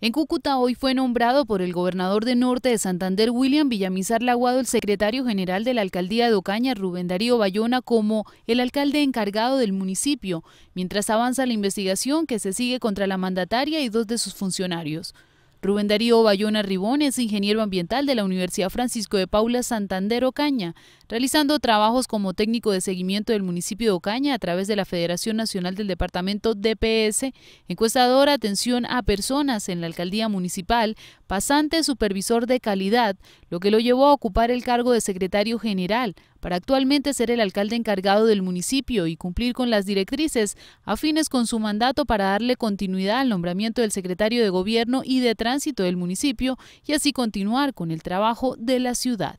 En Cúcuta hoy fue nombrado por el gobernador de Norte de Santander, William Villamizar Laguado, el secretario general de la alcaldía de Ocaña, Rubén Darío Bayona, como el alcalde encargado del municipio, mientras avanza la investigación que se sigue contra la mandataria y dos de sus funcionarios. Rubén Darío Bayona Ribón es ingeniero ambiental de la Universidad Francisco de Paula Santander Ocaña, realizando trabajos como técnico de seguimiento del municipio de Ocaña a través de la Federación Nacional del Departamento DPS, encuestador atención a personas en la alcaldía municipal, pasante supervisor de calidad, lo que lo llevó a ocupar el cargo de secretario general, para actualmente ser el alcalde encargado del municipio y cumplir con las directrices afines con su mandato para darle continuidad al nombramiento del secretario de Gobierno y de Tránsito del municipio y así continuar con el trabajo de la ciudad.